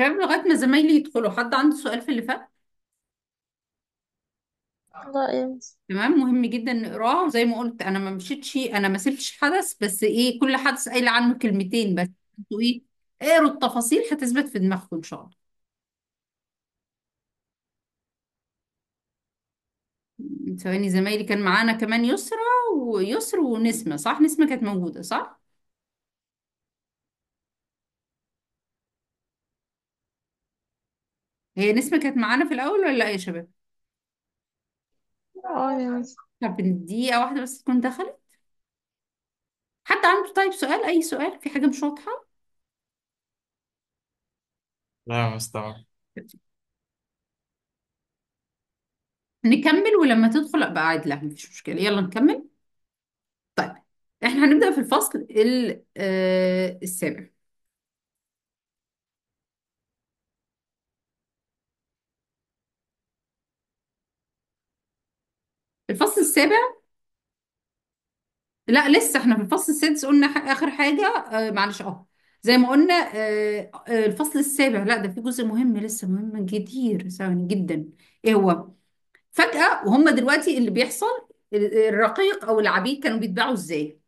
مش لغاية ما زمايلي يدخلوا حد عنده سؤال في اللي فات لا يا تمام مهم جدا نقراه زي ما قلت انا ما مشيتش انا ما سبتش حدث بس ايه كل حدث قايل عنه كلمتين بس انتوا ايه اقروا التفاصيل هتثبت في دماغكم ان شاء الله ثواني زمايلي كان معانا كمان يسرا ويسر ونسمة صح نسمة كانت موجودة صح هي نسمة كانت معانا في الأول ولا لأ يا شباب؟ اه يا نسمة طب دقيقة واحدة بس تكون دخلت حد عنده طيب سؤال أي سؤال في حاجة مش واضحة؟ لا يا نكمل ولما تدخل أبقى أعيد مفيش مشكلة يلا نكمل طيب احنا هنبدأ في الفصل آه، السابع الفصل السابع لا لسه احنا في الفصل السادس قلنا اخر حاجه آه معلش اه زي ما قلنا آه آه الفصل السابع لا ده في جزء مهم لسه مهم كتير ثواني جدا ايه هو فجاه وهم دلوقتي اللي بيحصل الرقيق او العبيد كانوا بيتباعوا ازاي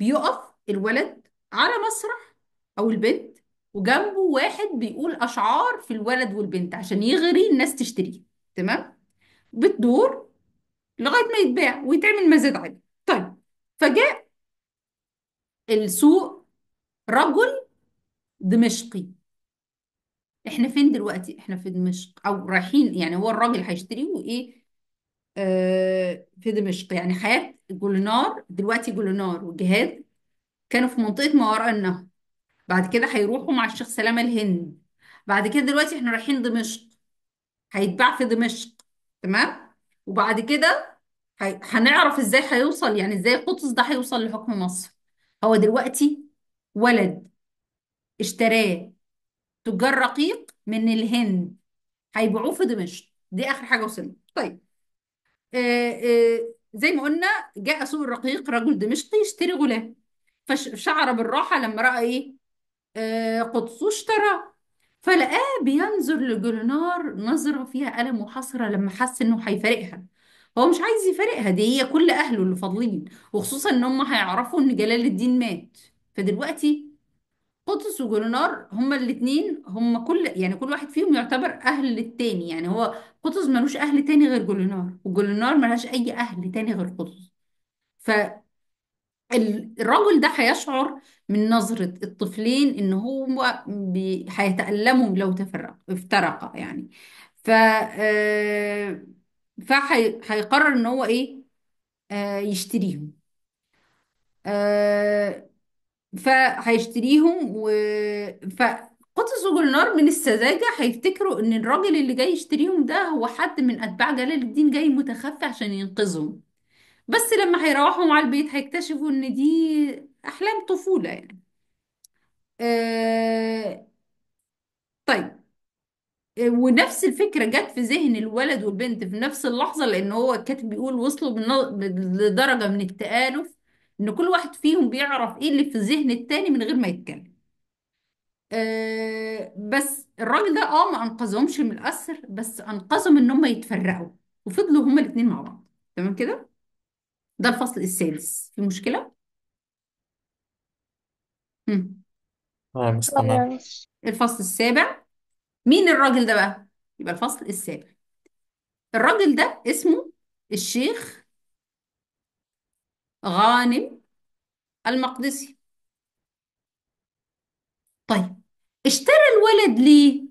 بيقف الولد على مسرح او البنت وجنبه واحد بيقول اشعار في الولد والبنت عشان يغري الناس تشتريه تمام بتدور لغايه ما يتباع ويتعمل مزاد عليه طيب فجاء السوق رجل دمشقي احنا فين دلوقتي احنا في دمشق او رايحين يعني هو الراجل هيشتريه وايه آه في دمشق يعني حياة جولنار دلوقتي جولنار وجهاد كانوا في منطقة ما وراء النهر بعد كده هيروحوا مع الشيخ سلامة الهند بعد كده دلوقتي احنا رايحين دمشق هيتباع في دمشق تمام وبعد كده هي- هنعرف ازاي هيوصل يعني ازاي القدس ده هيوصل لحكم مصر هو دلوقتي ولد اشتراه تجار رقيق من الهند هيبيعوه في دمشق دي اخر حاجه وصلنا طيب آه آه زي ما قلنا جاء سوق الرقيق رجل دمشقي يشتري غلام فشعر بالراحه لما راى ايه آه قدس اشتراه فلقاه بينظر لجولنار نظرة فيها ألم وحسرة لما حس إنه هيفارقها هو مش عايز يفارقها دي هي كل اهله اللي فاضلين وخصوصا ان هم هيعرفوا ان جلال الدين مات فدلوقتي قطز وجولنار هما الاتنين هما كل يعني كل واحد فيهم يعتبر اهل للتاني يعني هو قطز ملوش اهل تاني غير جولنار وجولنار ملهاش اي اهل تاني غير قطز الراجل ده هيشعر من نظرة الطفلين ان هو بي- هيتألموا لو تفرق افترقا يعني ف آه، فهيقرر ان هو ايه آه يشتريهم آه فهيشتريهم و فقط زوج النار من السذاجة هيفتكروا ان الراجل اللي جاي يشتريهم ده هو حد من اتباع جلال الدين جاي متخفي عشان ينقذهم بس لما هيروحوا على البيت هيكتشفوا ان دي احلام طفولة يعني آه... طيب ونفس الفكرة جت في ذهن الولد والبنت في نفس اللحظة لأن هو الكاتب بيقول وصلوا لدرجة من التآلف إن كل واحد فيهم بيعرف إيه اللي في ذهن التاني من غير ما يتكلم آه بس الراجل ده اه ما انقذهمش من الأسر بس انقذهم إن هم يتفرقوا وفضلوا هما الاتنين مع بعض تمام كده ده الفصل السادس في مشكلة؟ امم اه مستمع الفصل السابع مين الراجل ده بقى يبقى الفصل السابع الراجل ده اسمه الشيخ غانم المقدسي طيب اشترى الولد ليه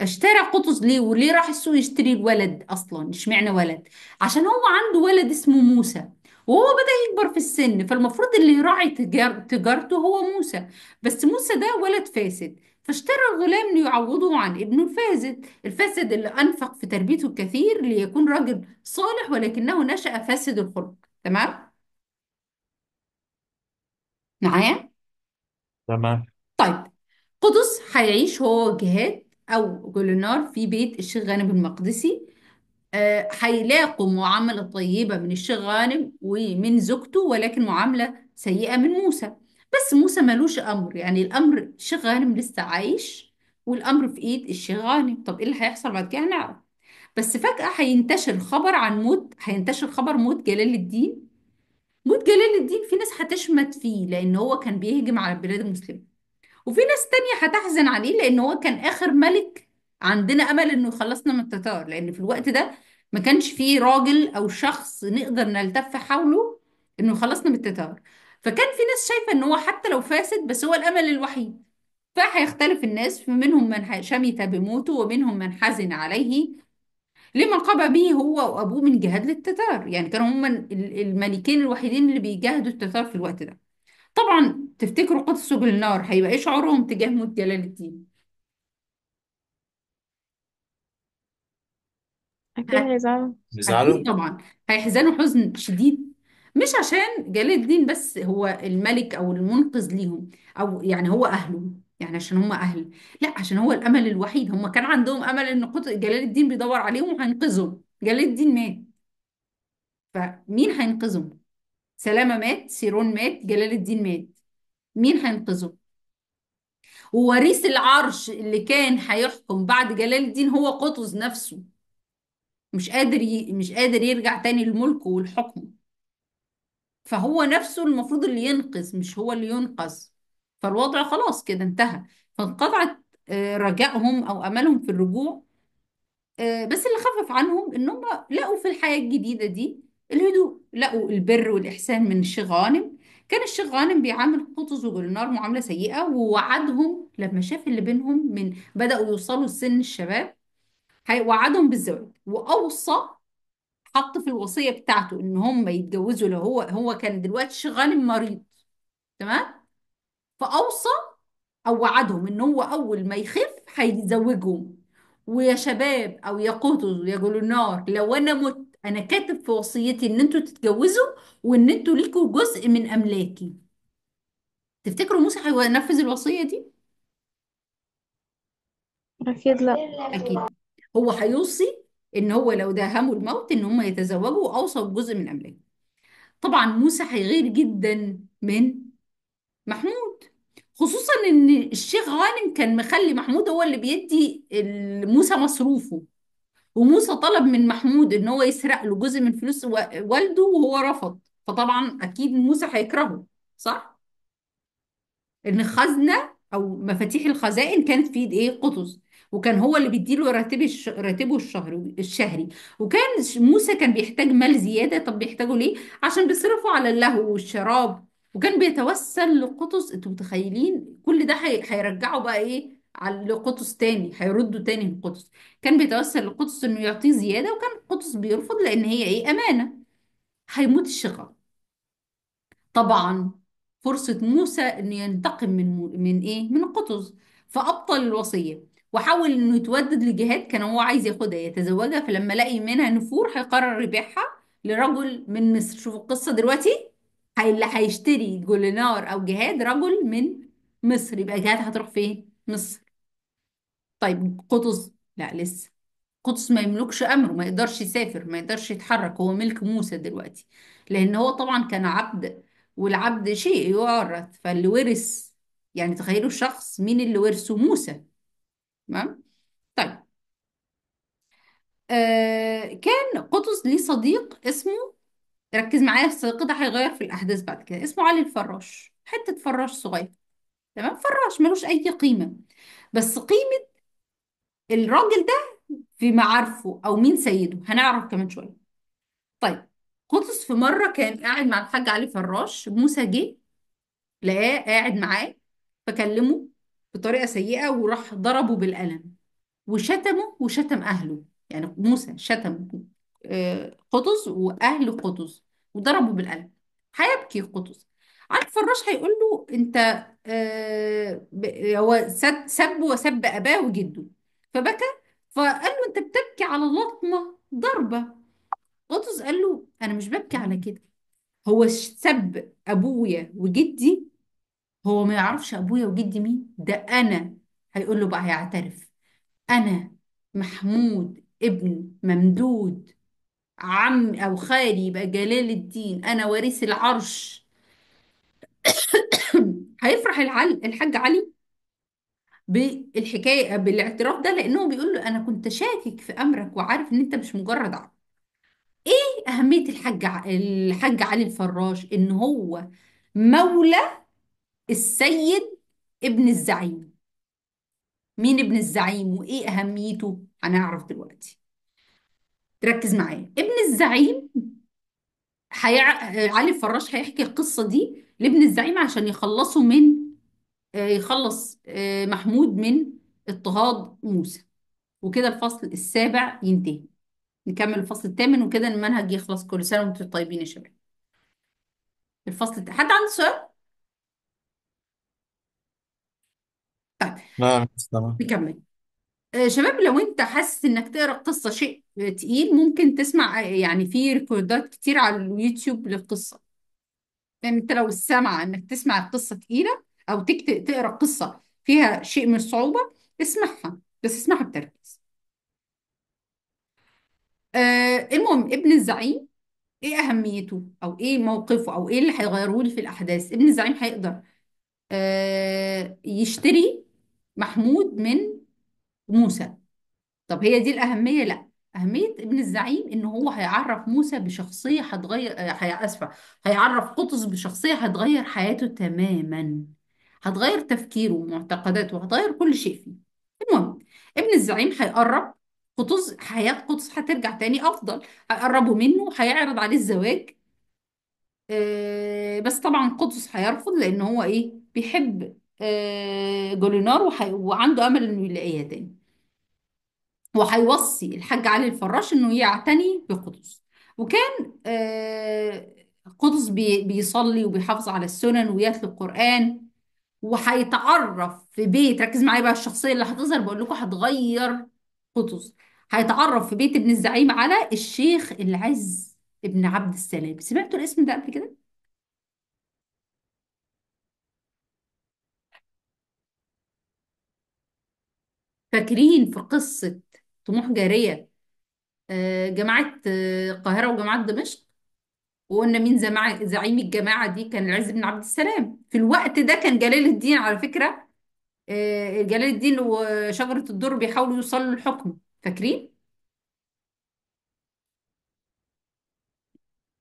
اشترى قطز ليه وليه راح السوق يشتري الولد اصلا اشمعنى ولد عشان هو عنده ولد اسمه موسى وهو بدأ يكبر في السن فالمفروض اللي يراعي تجار... تجارته هو موسى بس موسى ده ولد فاسد فاشترى الغلام ليعوضه عن ابنه الفاسد الفاسد اللي أنفق في تربيته الكثير ليكون رجل صالح ولكنه نشأ فاسد الخلق تمام معايا تمام طيب قدس هيعيش هو وجهاد أو جولنار في بيت الشيخ غانم المقدسي آه، هيلاقوا معاملة طيبة من الشيخ غانم ومن زوجته ولكن معاملة سيئة من موسى بس موسى مالوش امر يعني الامر الشيخ غانم لسه عايش والامر في ايد الشيخ غانم طب ايه اللي هيحصل بعد كده هنعرف بس فجأة هينتشر خبر عن موت هينتشر خبر موت جلال الدين موت جلال الدين في ناس هتشمت فيه لان هو كان بيهجم على البلاد المسلمة وفي ناس تانية هتحزن عليه لان هو كان اخر ملك عندنا امل انه يخلصنا من التتار لان في الوقت ده ما كانش فيه راجل او شخص نقدر نلتف حوله انه يخلصنا من التتار فكان في ناس شايفة ان هو حتى لو فاسد بس هو الامل الوحيد فهيختلف الناس فمنهم من شمت بموته ومنهم من حزن عليه لما قام به هو وابوه من جهاد للتتار يعني كانوا هما الملكين الوحيدين اللي بيجاهدوا التتار في الوقت ده طبعا تفتكروا قدسوا بالنار هيبقى ايه شعورهم تجاه موت جلال الدين أكيد هيزعلوا أكيد طبعا هيحزنوا حزن شديد مش عشان جلال الدين بس هو الملك او المنقذ ليهم او يعني هو اهله يعني عشان هم اهل لا عشان هو الامل الوحيد هم كان عندهم امل ان جلال الدين بيدور عليهم وهينقذهم جلال الدين مات فمين هينقذهم سلامة مات سيرون مات جلال الدين مات مين هينقذه ووريث العرش اللي كان هيحكم بعد جلال الدين هو قطز نفسه مش قادر ي... مش قادر يرجع تاني لملكه والحكم فهو نفسه المفروض اللي ينقذ مش هو اللي ينقذ فالوضع خلاص كده انتهى فانقطعت آه، رجائهم او املهم في الرجوع آه، بس اللي خفف عنهم ان هم لقوا في الحياة الجديدة دي الهدوء لقوا البر والإحسان من الشيخ غانم كان الشيخ غانم بيعامل قطز وجلنار معاملة سيئة ووعدهم لما شاف اللي بينهم من بدأوا يوصلوا لسن الشباب وعدهم بالزواج وأوصى حط في الوصية بتاعته إن هم يتجوزوا لو هو هو كان دلوقتي شغال مريض تمام فأوصى أو وعدهم إن هو أول ما يخف هيزوجهم ويا شباب أو يا قطز ويا النار لو أنا مت أنا كاتب في وصيتي إن أنتوا تتجوزوا وإن أنتوا ليكوا جزء من أملاكي تفتكروا موسى هينفذ الوصية دي؟ أكيد لا أكيد هو هيوصي ان هو لو داهموا الموت ان هم يتزوجوا واوصوا بجزء من املاكه طبعا موسى هيغير جدا من محمود خصوصا ان الشيخ غانم كان مخلي محمود هو اللي بيدي موسى مصروفه وموسى طلب من محمود ان هو يسرق له جزء من فلوس والده وهو رفض فطبعا اكيد موسى هيكرهه صح ان خزنه او مفاتيح الخزائن كانت في ايد ايه قطز وكان هو اللي بيديله راتب الش... راتبه الشهر الشهري وكان موسى كان بيحتاج مال زيادة طب بيحتاجه ليه؟ عشان بيصرفوا على اللهو والشراب وكان بيتوسل لقطز انتوا متخيلين كل ده حي... هيرجعه بقى ايه على لقطز تاني هيردوا تاني لقطز كان بيتوسل لقطز انه يعطيه زيادة وكان قطز بيرفض لان هي ايه امانة هيموت الشقة طبعا فرصة موسى انه ينتقم من من ايه من قطز فأبطل الوصية وحاول انه يتودد لجهات كان هو عايز ياخدها يتزوجها فلما لقي منها نفور هيقرر يبيعها لرجل من مصر شوفوا القصة دلوقتي اللي هيشتري جولينار او جهاد رجل من مصر يبقى جهاد هتروح فين؟ مصر طيب قطز لا لسه قطز ما يملكش امره ما يقدرش يسافر ما يقدرش يتحرك هو ملك موسى دلوقتي لان هو طبعا كان عبد والعبد شيء يورث فاللي ورث يعني تخيلوا الشخص مين اللي ورثه موسى تمام طيب آه، كان قطز ليه صديق اسمه ركز معايا في الصديق ده هيغير في الأحداث بعد كده اسمه علي الفراش حتة فراش صغير تمام فراش ملوش أي قيمة بس قيمة الراجل ده في معارفه أو مين سيده هنعرف كمان شوية طيب قطز في مرة كان قاعد مع الحاج علي فراش موسى جه لقاه قاعد معاه فكلمه بطريقة سيئة وراح ضربه بالقلم وشتمه وشتم أهله يعني موسى شتم آه، قطز وأهل قطز وضربه بالقلم هيبكي قطز على الفراش هيقول له انت آه، هو سب سب وسب اباه وجده فبكى فقال له انت بتبكي على لطمه ضربه قطز قال له انا مش ببكي على كده هو سب ابويا وجدي هو ما يعرفش ابويا وجدي مين ده انا هيقول له بقى هيعترف انا محمود ابن ممدود عم او خالي يبقى جلال الدين انا وريث العرش هيفرح العل... الحاج علي بالحكايه بالاعتراف ده لانه بيقول له انا كنت شاكك في امرك وعارف ان انت مش مجرد عم. ايه اهميه الحاج الحاج علي الفراش ان هو مولى السيد ابن الزعيم مين ابن الزعيم وايه اهميته هنعرف دلوقتي ركز معايا ابن الزعيم حيع... علي الفراش هيحكي القصة دي لابن الزعيم عشان يخلصه من آه، يخلص آه، محمود من اضطهاد موسى وكده الفصل السابع ينتهي نكمل الفصل الثامن وكده المنهج يخلص كل سنة وانتم طيبين يا شباب الفصل الت... حد عنده سؤال؟ طيب نعم تمام نكمل آه، شباب لو انت حاسس انك تقرا قصه شيء تقيل ممكن تسمع آه، يعني في ريكوردات كتير على اليوتيوب للقصه يعني انت لو سامع انك تسمع القصه تقيله او تكتب تقرا قصه فيها شيء من الصعوبه اسمعها بس اسمعها بتركيز آه المهم ابن الزعيم ايه اهميته او ايه موقفه او ايه اللي هيغيره لي في الاحداث ابن الزعيم هيقدر آه، يشتري محمود من موسى طب هي دي الأهمية لا أهمية ابن الزعيم إن هو هيعرف موسى بشخصية هتغير هي آسفة هيعرف قطز بشخصية هتغير حياته تماما هتغير تفكيره ومعتقداته وهتغير كل شيء فيه المهم ابن الزعيم هيقرب قطز حياة قطز هترجع تاني أفضل هيقربوا منه هيعرض عليه الزواج آه، بس طبعا قطز هيرفض لأن هو إيه بيحب آه، جولينار وحي... وعنده امل انه يلاقيها تاني وهيوصي الحاج علي الفراش انه يعتني بقطز وكان آه، قدس قطز بي... بيصلي وبيحافظ على السنن ويتلو القرآن وهيتعرف في بيت ركز معايا بقى الشخصية اللي هتظهر بقول لكم هتغير قطز هيتعرف في بيت ابن الزعيم على الشيخ العز ابن عبد السلام سمعتوا الاسم ده قبل كده؟ فاكرين في قصة طموح جارية آه، جماعة آه، القاهرة وجماعة دمشق وقلنا مين زعيم الجماعة دي كان العز بن عبد السلام في الوقت ده كان جلال الدين على فكرة آه، جلال الدين وشجرة الدر بيحاولوا يوصلوا للحكم فاكرين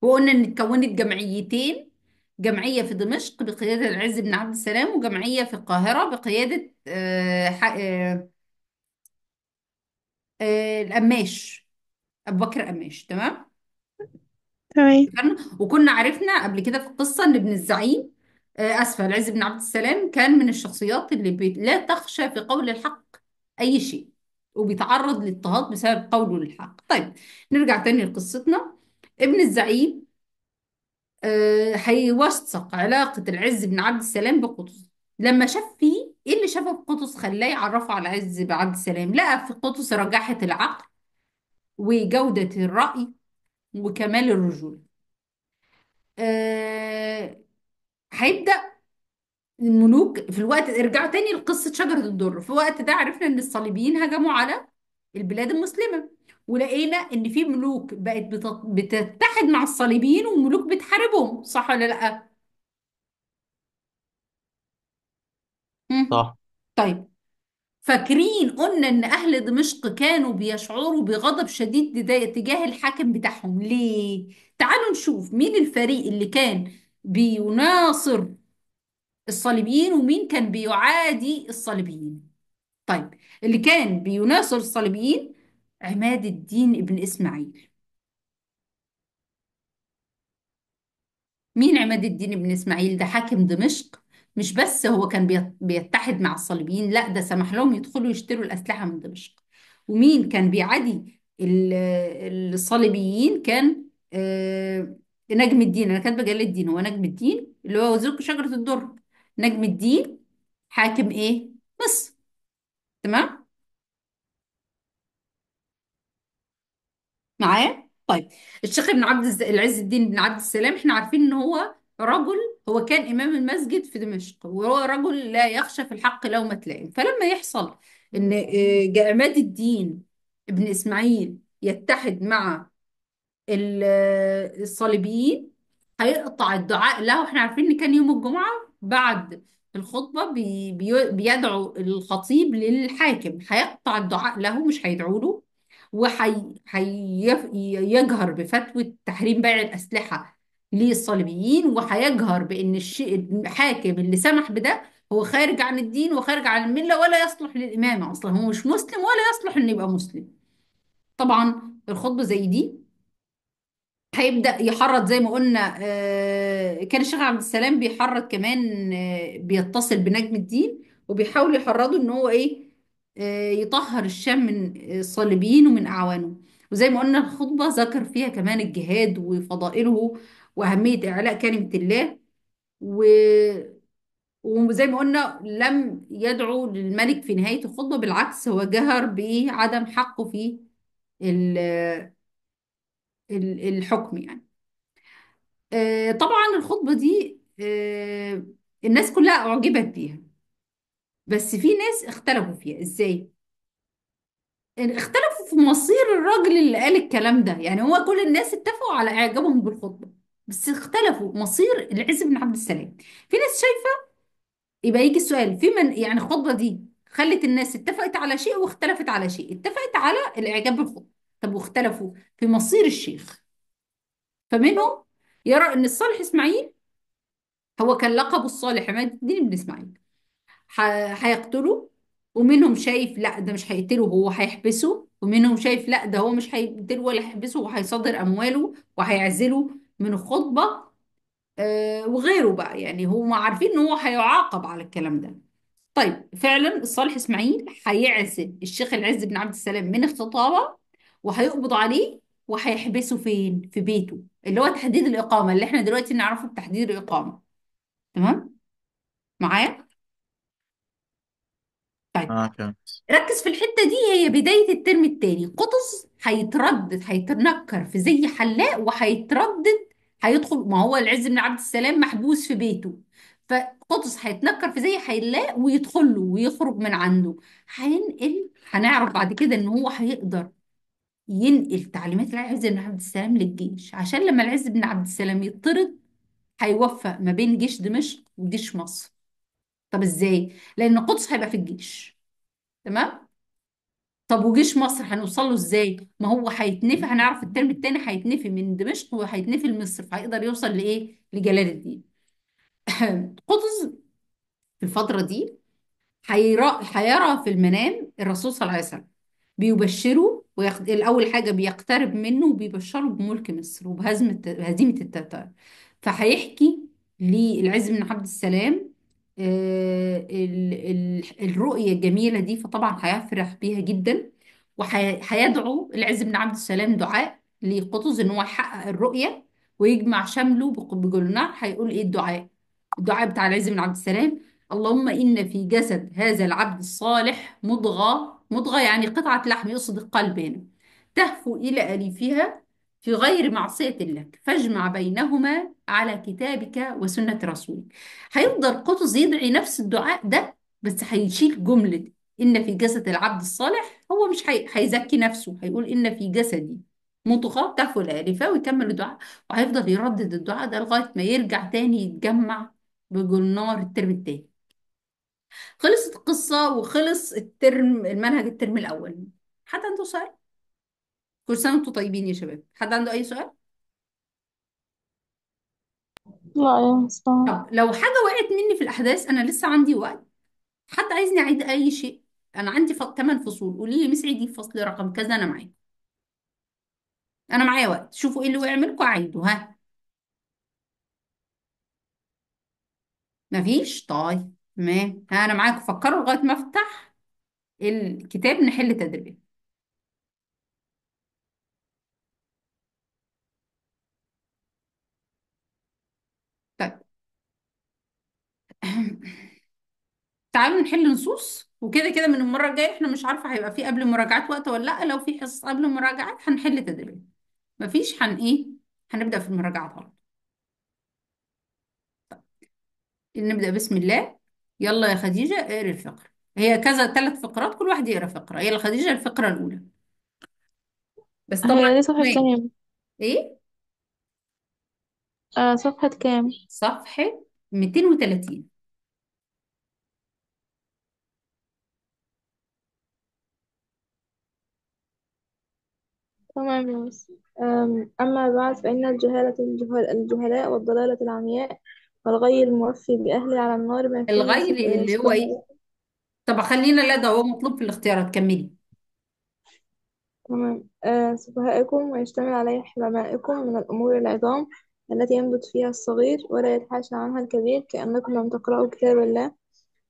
وقلنا ان اتكونت جمعيتين جمعية في دمشق بقيادة العز بن عبد السلام وجمعية في القاهرة بقيادة آه، القماش ابو بكر قماش تمام تمام وكنا عرفنا قبل كده في القصه ان ابن الزعيم آه، اسفه العز بن عبد السلام كان من الشخصيات اللي بي... لا تخشى في قول الحق اي شيء وبيتعرض للاضطهاد بسبب قوله للحق طيب نرجع تاني لقصتنا ابن الزعيم آه، هيوثق علاقة العز بن عبد السلام بقطز لما شاف فيه ايه اللي شافه في قطز خلاه يعرفه على عز بعد سلام لقى في قطز رجاحة العقل وجودة الرأي وكمال الرجولة آه، هيبدأ الملوك في الوقت ارجعوا تاني لقصة شجرة الدر في الوقت ده عرفنا ان الصليبيين هجموا على البلاد المسلمة ولقينا ان في ملوك بقت بتتحد مع الصليبيين وملوك بتحاربهم صح ولا لأ صح طيب فاكرين قلنا إن أهل دمشق كانوا بيشعروا بغضب شديد تجاه الحاكم بتاعهم ليه؟ تعالوا نشوف مين الفريق اللي كان بيناصر الصليبيين ومين كان بيعادي الصليبيين طيب اللي كان بيناصر الصليبيين عماد الدين ابن إسماعيل مين عماد الدين ابن إسماعيل ده حاكم دمشق مش بس هو كان بيتحد مع الصليبيين لا ده سمح لهم يدخلوا يشتروا الأسلحة من دمشق ومين كان بيعادي الصليبيين كان آه، نجم الدين أنا كاتبة جلال الدين هو نجم الدين اللي هو وزير شجرة الدر نجم الدين حاكم إيه مصر تمام معايا طيب الشيخ ابن عبد الز- العز الدين بن عبد السلام احنا عارفين ان هو رجل هو كان إمام المسجد في دمشق وهو رجل لا يخشى في الحق لومة لائم فلما يحصل إن عماد آه، الدين ابن إسماعيل يتحد مع آه، الصليبيين هيقطع الدعاء له احنا عارفين ان كان يوم الجمعة بعد الخطبة بيدعو الخطيب للحاكم هيقطع الدعاء له مش هيدعو له وهيجهر بفتوى تحريم بيع الأسلحة للصليبيين وهيجهر بأن الشيء الحاكم اللي سمح بده هو خارج عن الدين وخارج عن الملة ولا يصلح للإمامة أصلا هو مش مسلم ولا يصلح إنه يبقى مسلم طبعا الخطبة زي دي هيبدأ يحرض زي ما قلنا آه، كان الشيخ عبد السلام بيحرض كمان آه، بيتصل بنجم الدين وبيحاول يحرضه ان هو ايه آه، يطهر الشام من الصليبيين ومن اعوانه وزي ما قلنا الخطبة ذكر فيها كمان الجهاد وفضائله واهميه اعلاء كلمه الله و وزي ما قلنا لم يدعو للملك في نهايه الخطبه بالعكس هو جهر بعدم حقه في الحكم يعني آه، طبعا الخطبه دي آه، الناس كلها اعجبت بيها بس في ناس اختلفوا فيها ازاي اختلفوا في مصير الراجل اللي قال الكلام ده يعني هو كل الناس اتفقوا على اعجابهم بالخطبه بس اختلفوا مصير العز بن عبد السلام في ناس شايفة يبقى يجي السؤال في من يعني الخطبة دي خلت الناس اتفقت على شيء واختلفت على شيء اتفقت على الإعجاب بالخطبة طب واختلفوا في مصير الشيخ فمنهم يرى ان الصالح اسماعيل هو كان لقبه الصالح عماد الدين بن اسماعيل هيقتله ومنهم شايف لا ده مش هيقتله هو هيحبسه ومنهم شايف لا ده هو مش هيقتله ولا هيحبسه وهيصادر امواله وهيعزله من الخطبة آه، وغيره بقى يعني هم عارفين ان هو هيعاقب على الكلام ده طيب فعلا الصالح اسماعيل هيعزل الشيخ العز بن عبد السلام من الخطابة وهيقبض عليه وهيحبسه فين في بيته اللي هو تحديد الإقامة اللي احنا دلوقتي نعرفه بتحديد الإقامة تمام معايا طيب ركز في الحتة دي هي بداية الترم الثاني قطز هيتردد هيتنكر في زي حلاق وهيتردد هيدخل ما هو العز بن عبد السلام محبوس في بيته فقطز هيتنكر في زي هيلاق ويدخل له ويخرج من عنده هينقل هنعرف بعد كده ان هو هيقدر ينقل تعليمات العز بن عبد السلام للجيش عشان لما العز بن عبد السلام يطرد هيوفق ما بين جيش دمشق وجيش مصر طب ازاي لان قطز هيبقى في الجيش تمام طب وجيش مصر هنوصل له ازاي ما هو هيتنفي هنعرف الترم التاني هيتنفي من دمشق وهيتنفي لمصر فهيقدر يوصل لايه لجلال الدين قطز في الفتره دي هيرى هيرى في المنام الرسول صلى الله عليه وسلم بيبشره ويخد... الاول حاجه بيقترب منه وبيبشره بملك مصر وبهزمة هزيمه التتار فهيحكي للعز بن عبد السلام آه، الرؤية الجميلة دي فطبعا هيفرح بيها جدا وهيدعو العز بن عبد السلام دعاء لقطز ان هو يحقق الرؤية ويجمع شمله بجولنار هيقول ايه الدعاء الدعاء بتاع العز بن عبد السلام اللهم إن في جسد هذا العبد الصالح مضغة مضغة يعني قطعة لحم يقصد القلب هنا تهفو إلى أليفها في غير معصية لك فاجمع بينهما على كتابك وسنة رسولك هيفضل قطز يدعي نفس الدعاء ده بس هيشيل جملة إن في جسد العبد الصالح هو مش هيزكي نفسه هيقول إن في جسدي مضغة تفل الألفة ويكمل الدعاء وهيفضل يردد الدعاء ده لغاية ما يرجع تاني يتجمع بجنار الترم التاني خلصت القصة وخلص الترم المنهج الترم الأول حد عنده سؤال؟ كل سنة وانتم طيبين يا شباب حد عنده أي سؤال؟ لا يا مصطفى طب لو حاجة وقعت مني في الأحداث أنا لسه عندي وقت حد عايزني أعيد أي شيء أنا عندي ف... 8 فصول قولي لي مس عيدي فصل رقم كذا أنا معاك أنا معايا وقت شوفوا إيه اللي وقع منكم أعيده ها مفيش طيب تمام أنا معاكم فكروا لغاية ما أفتح الكتاب نحل تدريب تعالوا نحل نصوص وكده كده من المرة الجاية احنا مش عارفة هيبقى في قبل مراجعات وقت ولا لأ لو في حصص قبل مراجعات هنحل تدريب مفيش هن ايه هنبدأ في المراجعات طبعا طيب. نبدأ بسم الله يلا يا خديجة اقري الفقرة هي كذا ثلاث فقرات كل واحد يقرا فقرة يلا خديجة الفقرة الأولى بس طبعا هي دي صفحة كام؟ ايه آه صفحة كام؟ صفحة 230 تمام يا مس أما بعد فإن الجهالة الجهل الجهلاء والضلالة العمياء والغي الموفي بأهله على النار ما في الغير اللي هو ايه طب خلينا لا ده هو مطلوب في الاختيارات كملي تمام آه، سفهائكم ويشتمل عليه حلمائكم من الأمور العظام التي ينبت فيها الصغير ولا يتحاشى عنها الكبير كأنكم لم تقرأوا كتاب الله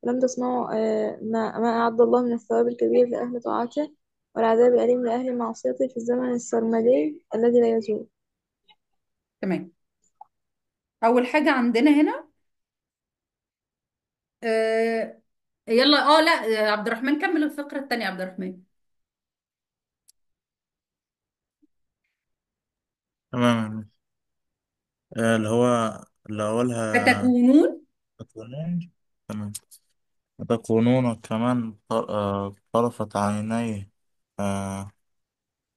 ولم تسمعوا آه، ما أعد الله من الثواب الكبير لأهل طاعته والعذاب الأليم لأهل معصيتي في الزمن السرمدي الذي لا يزول تمام أول حاجة عندنا هنا آه يلا اه لا آه، عبد الرحمن كمل الفقرة الثانية يا عبد الرحمن تمام آه، اللي هو اللي أولها فتكونون تمام تكونون كمان طرفت آه، طرفة عينيه آه،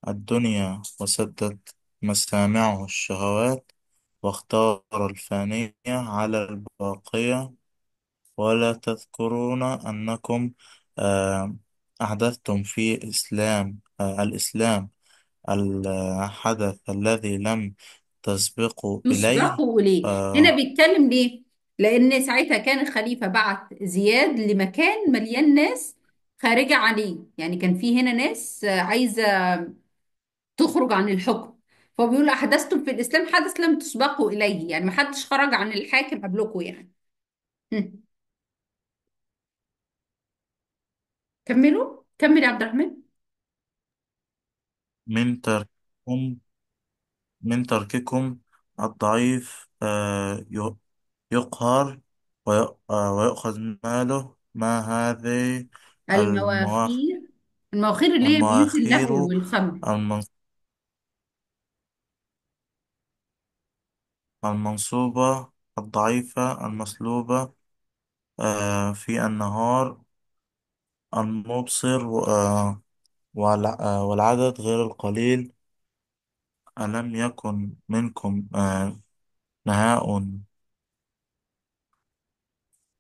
الدنيا وسدت مسامعه الشهوات واختار الفانية على الباقية ولا تذكرون أنكم آه، أحدثتم في إسلام آه، الإسلام الحدث الذي لم تسبقوا إليه تسبقوا ليه هنا بيتكلم ليه لان ساعتها كان الخليفه بعت زياد لمكان مليان ناس خارجة عليه يعني كان في هنا ناس عايزة تخرج عن الحكم فبيقول أحدثتم في الإسلام حدث لم تسبقوا إليه يعني محدش خرج عن الحاكم قبلكم يعني كملوا كمل يا عبد الرحمن من ترككم من ترككم الضعيف آه، يقهر وي- آه، ويؤخذ ماله ما هذه المواخير المواخير اللي هي بيوت المواخير اللهو والخمر المنصوبة الضعيفة المسلوبة آه، في النهار المبصر آه، آه، والعدد غير القليل ألم يكن منكم آه، نهاء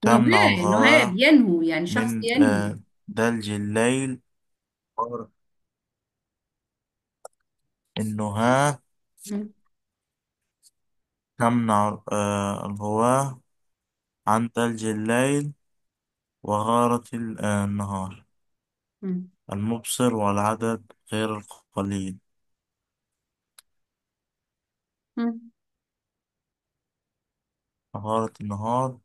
تمنع نهاء نهاء ينهو يعني شخص من ينهو دلج الليل إنه ها تمنع آه عن ثلج الليل وغارة آه، النهار المبصر والعدد غير القليل غارة النهار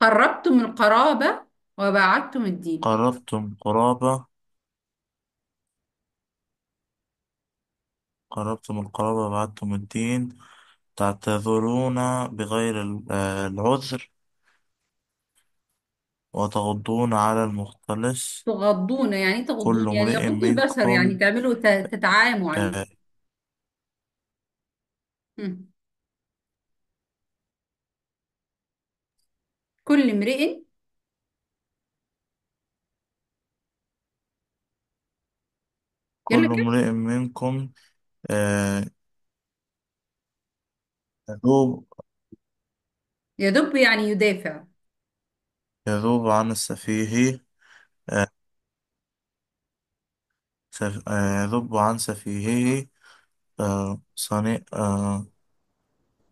قربت من قرابة وباعدتم الدين قربتم قرابة قربتم القرابة وبعدتم الدين تعتذرون بغير آه، العذر وتغضون على المختلس تغضون يعني إيه كل تغضون يعني امرئ يغض البصر يعني تعملوا تتعاموا عليه آه،, آه، كل امرئ كل يلا كده امرئ منكم آه، يذوب يدب يعني يدافع يذوب عن السفيه آه، آه، يذوب عن سفيهه آه،, آه،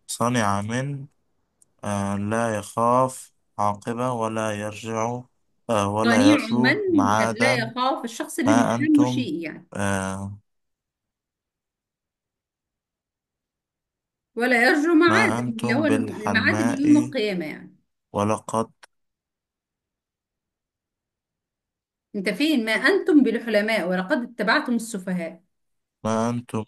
صنع من لا يخاف عاقبة ولا يرجع آه، ولا عنيع يشوب من ما لا معادا يخاف الشخص اللي ما بيهمه أنتم شيء يعني آه، ولا يرجو ما معاد اللي يعني أنتم هو المعاد اللي يوم القيامة يعني ولقد انت فين ما انتم بالحلماء ولقد اتبعتم السفهاء ما أنتم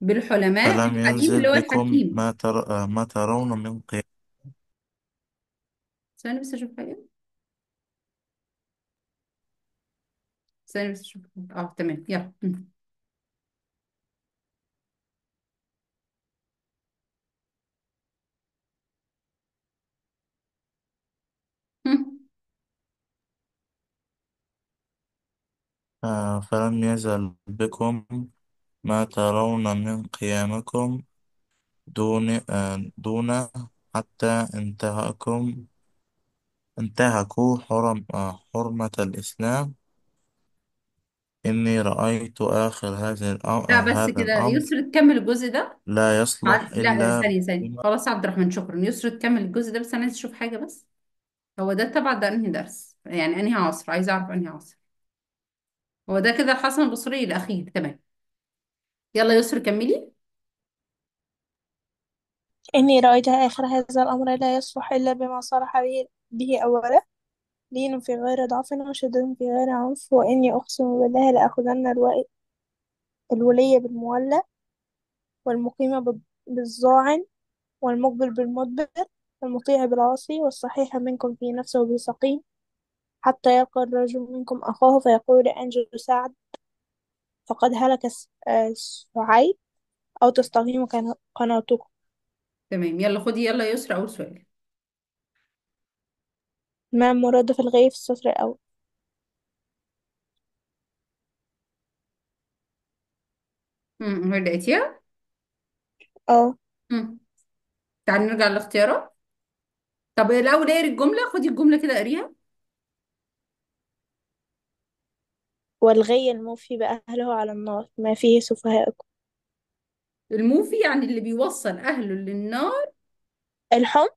بالحلماء فلم الحكيم ينزل اللي هو بكم الحكيم ما تر... آه، ما ترون من قيام ثواني بس اشوف حاجة ثواني بس اشوف حاجة. اه تمام يلا آه، فلم يزل بكم ما ترون من قيامكم دون آه، دون حتى انتهاكم انتهكوا حرم آه، حرمة الإسلام إني رأيت آخر هذا الأمر آه، لا بس هذا كده الأمر يسر تكمل الجزء ده لا يصلح لا إلا ثانية ثانية بما خلاص يا عبد الرحمن شكرا يسر تكمل الجزء ده بس أنا عايز أشوف حاجة بس هو ده تبع ده أنهي درس يعني أنهي عصر عايز أعرف أنهي عصر هو ده كده الحسن البصري الأخير تمام يلا يسر كملي إني رأيت آخر هذا الأمر لا يصلح إلا بما صلح به به أولا لين في غير ضعف وشد في غير عنف وإني أقسم بالله لأخذن الوائد الولي بالمولى والمقيم بالظاعن والمقبل بالمدبر والمطيع بالعاصي والصحيح منكم في نفسه بالسقيم حتى يلقى الرجل منكم أخاه فيقول أنجو سعد فقد هلك آه، سعيد أو تستقيم قناتكم تمام يلا خدي يلا يسرى أول سؤال ما مرادف الغيب في السطر الأول امم بدأتيها اه امم تعالي نرجع للاختيارات طب الأول اقري الجملة خدي الجملة كده اقريها والغي الموفي بأهله على النار ما فيه سفهاءكم الموفي يعني اللي بيوصل أهله للنار الحمق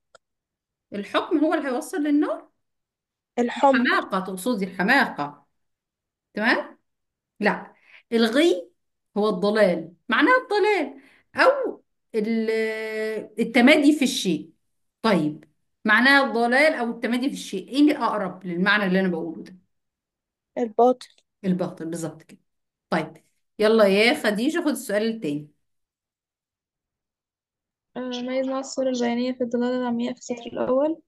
الحكم هو اللي هيوصل للنار الحمى الحماقة تقصدي الحماقة تمام لا الغي هو الضلال معناها الضلال أو التمادي في الشيء طيب معناها الضلال أو التمادي في الشيء إيه اللي أقرب للمعنى اللي أنا بقوله ده الباطل الباطل بالظبط كده طيب يلا يا خديجة خد السؤال التاني آه، ما يجمع الصورة البيانية في الضلالة العامية في السطر الأول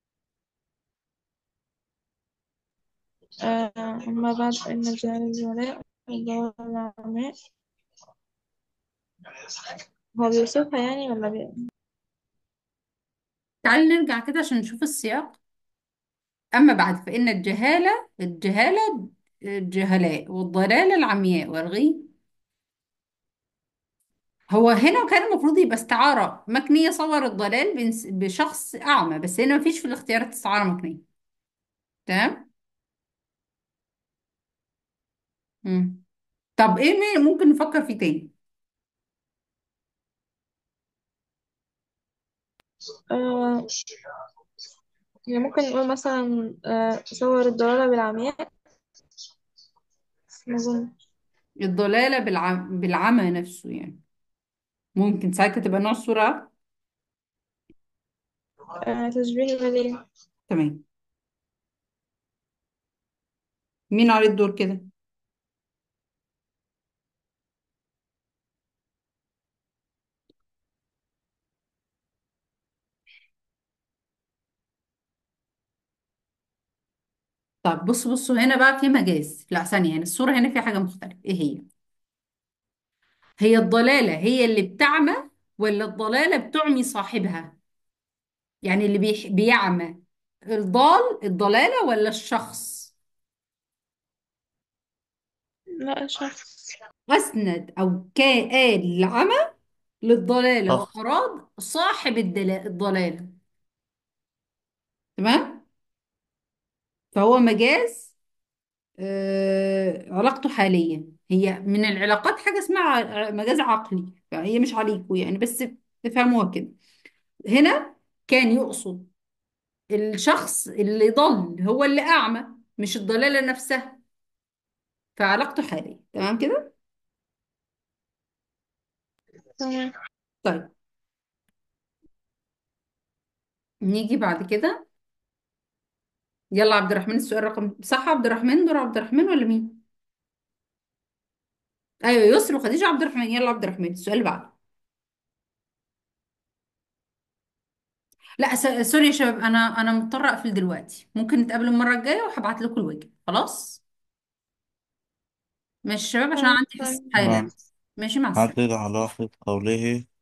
آه، أما بعد فإن الجهل الولاء والدور العلماء هو بيوصفها يعني ولا بي... تعالي نرجع كده عشان نشوف السياق أما بعد فإن الجهالة الجهالة الجهلاء والضلال العمياء والغي هو هنا كان المفروض يبقى استعارة مكنية صور الضلال بشخص أعمى بس هنا مفيش في الاختيارات استعارة مكنية تمام مم. طب ايه ممكن نفكر فيه تاني آه يعني ممكن نقول مثلا آه صور الضلالة بالعمياء ما الضلالة بالع... بالعمى نفسه يعني ممكن ساعتها تبقى نوع الصورة آه تشبيه الملايين تمام مين عليه الدور كده طب بص بصوا هنا بقى في مجاز لا ثانية يعني الصورة هنا في حاجة مختلفة ايه هي هي الضلالة هي اللي بتعمى ولا الضلالة بتعمي صاحبها يعني اللي بيح... بيعمى الضال الضلالة ولا الشخص لا شخص أسند أو كائن العمى للضلالة صح وأراد صاحب الضلالة تمام فهو مجاز آه، علاقته حاليا هي من العلاقات حاجة اسمها مجاز عقلي فهي يعني مش عليكوا يعني بس تفهموها كده هنا كان يقصد الشخص اللي ضل هو اللي أعمى مش الضلالة نفسها فعلاقته حاليا تمام كده تمام طيب نيجي بعد كده يلا عبد الرحمن السؤال رقم صح عبد الرحمن دور عبد الرحمن ولا مين ايوه يسر وخديجه عبد الرحمن يلا عبد الرحمن السؤال اللي بعده لا س- سوري يا شباب انا انا مضطره اقفل دلوقتي ممكن نتقابل المره الجايه وهبعت لكم الواجب خلاص ماشي يا شباب عشان أنا خلاص عندي حصه طيب حالا ماشي مع السلامه حدد على قوله